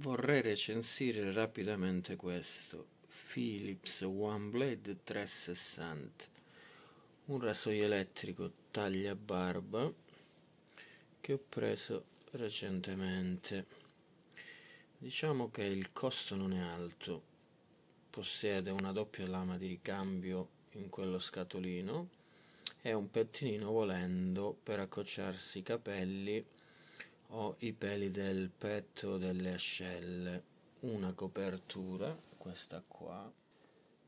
vorrei recensire rapidamente questo Philips OneBlade 360 un rasoio elettrico taglia barba che ho preso recentemente diciamo che il costo non è alto possiede una doppia lama di ricambio in quello scatolino e un pettinino volendo per accocciarsi i capelli ho i peli del petto delle ascelle una copertura questa qua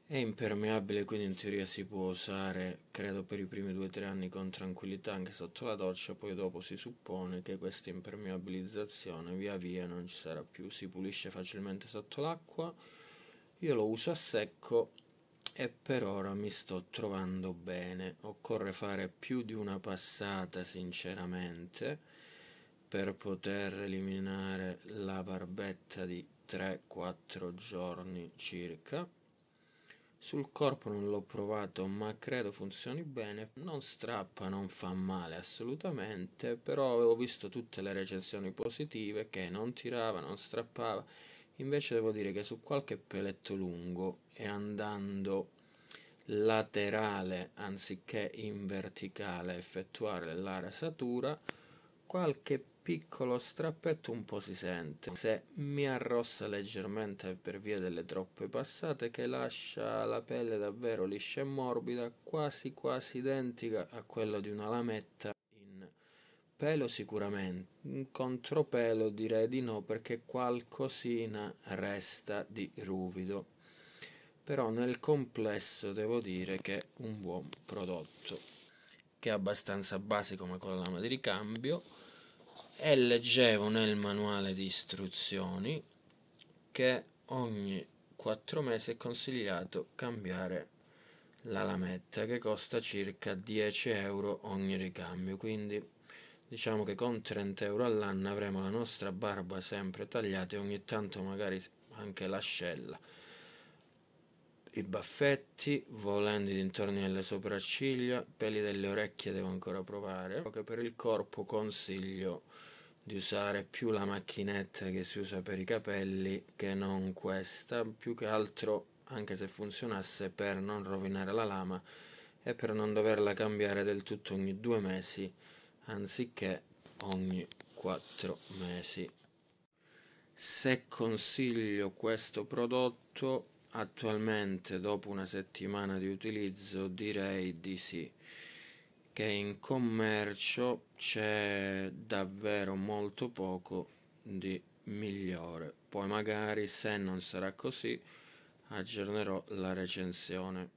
è impermeabile quindi in teoria si può usare credo per i primi 2-3 anni con tranquillità anche sotto la doccia poi dopo si suppone che questa impermeabilizzazione via via non ci sarà più si pulisce facilmente sotto l'acqua io lo uso a secco e per ora mi sto trovando bene occorre fare più di una passata sinceramente per poter eliminare la barbetta di 3-4 giorni circa sul corpo non l'ho provato ma credo funzioni bene non strappa non fa male assolutamente però avevo visto tutte le recensioni positive che non tirava non strappava invece devo dire che su qualche peletto lungo e andando laterale anziché in verticale effettuare la rasatura qualche piccolo strappetto un po' si sente, se mi arrossa leggermente per via delle troppe passate che lascia la pelle davvero liscia e morbida, quasi quasi identica a quella di una lametta in pelo sicuramente, in contropelo direi di no perché qualcosina resta di ruvido. Però nel complesso devo dire che è un buon prodotto, che è abbastanza basico come con la lama di ricambio, e leggevo nel manuale di istruzioni che ogni 4 mesi è consigliato cambiare la lametta che costa circa 10 euro ogni ricambio quindi diciamo che con 30 euro all'anno avremo la nostra barba sempre tagliata e ogni tanto magari anche l'ascella i baffetti, volendo i dintorni delle sopracciglia, peli delle orecchie devo ancora provare. Che per il corpo consiglio di usare più la macchinetta che si usa per i capelli che non questa, più che altro anche se funzionasse per non rovinare la lama e per non doverla cambiare del tutto ogni due mesi anziché ogni quattro mesi. Se consiglio questo prodotto Attualmente, dopo una settimana di utilizzo, direi di sì. Che in commercio c'è davvero molto poco di migliore. Poi magari, se non sarà così, aggiornerò la recensione.